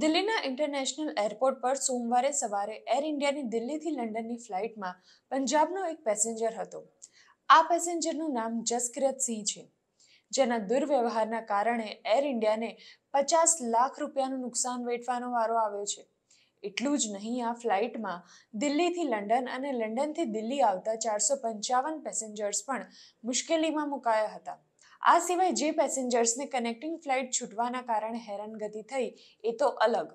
દિલ્હીના international airport પર સોમવારે સવારે એર ઇન્ડિયાની દિલ્હીથી લંડનની ફ્લાઇટમાં પંજાબનો એક પેસેન્જર હતો આ પેસેન્જરનું નામ જસકિરત સિંહ છે જેના દુર્વ્યવહારના કારણે એર ઇન્ડિયાને પચાસ લાખ રૂપિયાનું નુકસાન વેઠવાનો વારો આવ્યો છે એટલું જ નહીં આ ફ્લાઇટમાં દિલ્હીથી લંડન અને લંડનથી દિલ્હી આવતા ચારસો પંચાવન પેસેન્જર્સ પણ મુશ્કેલીમાં મુકાયા હતા આ સિવાય જે પેસેન્જર્સને કનેક્ટિંગ ફ્લાઇટ છૂટવાના કારણે હેરાનગતિ થઈ એ તો અલગ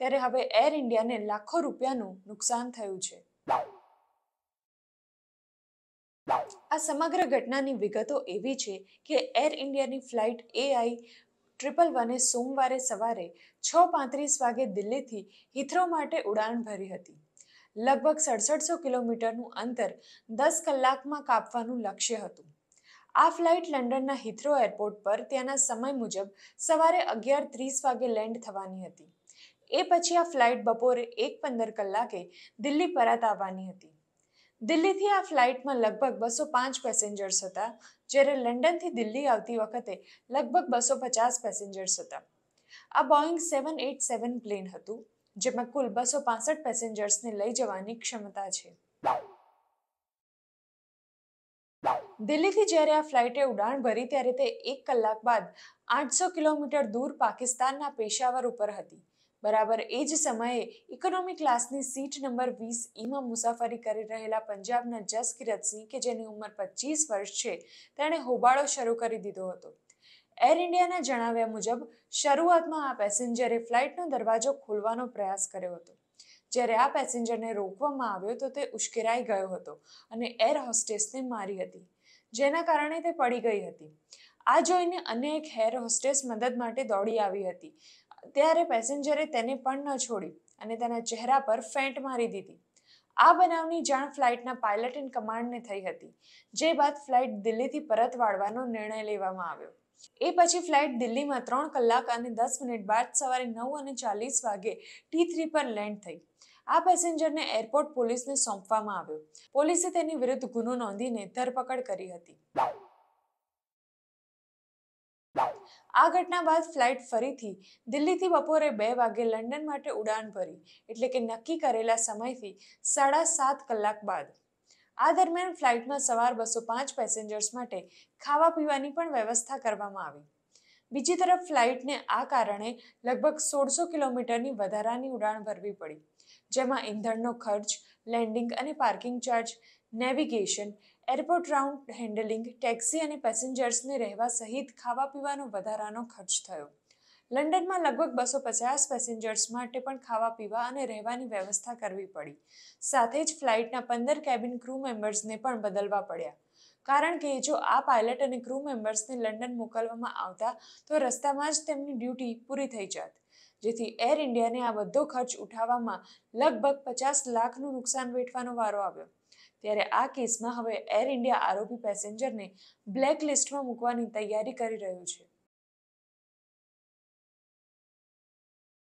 ત્યારે હવે એર ઇન્ડિયાને લાખો રૂપિયાનું નુકસાન થયું છે આ સમગ્ર ઘટનાની વિગતો એવી છે કે એર ઇન્ડિયાની ફ્લાઇટ એઆઈ ટ્રિપલ વને સોમવારે સવારે છ પાંત્રીસ વાગે દિલ્હીથી હિથ્રો માટે ઉડાન ભરી હતી લગભગ સડસઠસો કિલોમીટરનું અંતર દસ કલાકમાં કાપવાનું લક્ષ્ય હતું આ ફ્લાઇટ લંડનના હિથ્રો એરપોર્ટ પર ત્યાંના સમય મુજબ સવારે અગિયાર ત્રીસ વાગે લેન્ડ થવાની હતી એ પછી આ ફ્લાઇટ બપોરે એક પંદર કલાકે દિલ્હી પરત આવવાની હતી દિલ્હીથી આ ફ્લાઇટમાં લગભગ બસો પાંચ પેસેન્જર્સ હતા જ્યારે લંડનથી દિલ્હી આવતી વખતે લગભગ બસો પચાસ પેસેન્જર્સ હતા આ બોઈંગ સેવન એટ સેવન પ્લેન હતું જેમાં કુલ બસો પાસઠ પેસેન્જર્સને લઈ જવાની ક્ષમતા છે દિલ્હીથી જ્યારે આ ફ્લાઇટે ઉડાણ ભરી ત્યારે તે એક કલાક બાદ આઠસો કિલોમીટર દૂર પાકિસ્તાનના પેશાવર ઉપર હતી બરાબર એ જ સમયે ઇકોનોમી ક્લાસની સીટ નંબર વીસ ઈમાં મુસાફરી કરી રહેલા પંજાબના જસ કિરતસિંહ કે જેની ઉંમર પચીસ વર્ષ છે તેણે હોબાળો શરૂ કરી દીધો હતો એર ઇન્ડિયાના જણાવ્યા મુજબ શરૂઆતમાં આ પેસેન્જરે ફ્લાઇટનો દરવાજો ખોલવાનો પ્રયાસ કર્યો હતો જ્યારે આ પેસેન્જરને રોકવામાં આવ્યો તો તે ઉશ્કેરાઈ ગયો હતો અને એર હોસ્ટેસને મારી હતી જેના કારણે તે પડી ગઈ હતી આ જોઈને અન્ય એક હેર હોસ્ટેસ મદદ માટે દોડી આવી હતી ત્યારે પેસેન્જરે તેને પણ ન છોડી અને તેના ચહેરા પર ફેંટ મારી દીધી આ બનાવની જાણ ફ્લાઇટના પાયલટ ઇન કમાન્ડને થઈ હતી જે બાદ ફ્લાઇટ દિલ્હીથી પરત વાળવાનો નિર્ણય લેવામાં આવ્યો એ પછી ફ્લાઇટ દિલ્હીમાં ત્રણ કલાક અને દસ મિનિટ બાદ સવારે નવ અને ચાલીસ વાગે ટી થ્રી પર લેન્ડ થઈ આ પેસેન્જરને એરપોર્ટ પોલીસને સોંપવામાં આવ્યો પોલીસે તેની વિરુદ્ધ ગુનો નોંધીને ધરપકડ કરી હતી આ ઘટના બાદ ફ્લાઇટ ફરીથી દિલ્હીથી બપોરે બે વાગે લંડન માટે ઉડાન ભરી એટલે કે નક્કી કરેલા સમયથી સાડા સાત કલાક બાદ આ દરમિયાન ફ્લાઇટમાં સવાર બસો પાંચ પેસેન્જર્સ માટે ખાવા પીવાની પણ વ્યવસ્થા કરવામાં આવી બીજી તરફ ફ્લાઇટને આ કારણે લગભગ સોળસો કિલોમીટરની વધારાની ઉડાણ ભરવી પડી જેમાં ઈંધણનો ખર્ચ લેન્ડિંગ અને parking charge navigation airport ground handling taxi અને પેસેન્જર્સને રહેવા સહિત ખાવા પીવાનો વધારાનો ખર્ચ થયો લંડનમાં લગભગ બસો પચાસ પેસેન્જર્સ માટે પણ ખાવા પીવા અને રહેવાની વ્યવસ્થા કરવી પડી સાથે જ ફ્લાઇટના પંદર કેબિન ક્રૂ મેમ્બર્સને પણ બદલવા પડ્યા કારણ કે જો આ પાયલટ અને ક્રૂ મેમ્બર્સને લંડન મોકલવામાં આવતા તો રસ્તામાં જ તેમની ડ્યુટી પૂરી થઈ જત જેથી એર ઇન્ડિયાને આ બધો ખર્ચ ઉઠાવવામાં લગભગ પચાસ લાખનું નુકસાન વેઠવાનો વારો આવ્યો ત્યારે આ કેસમાં હવે એર ઇન્ડિયા આરોપી પેસેન્જરને બ્લેક લિસ્ટમાં મૂકવાની તૈયારી કરી રહ્યું છે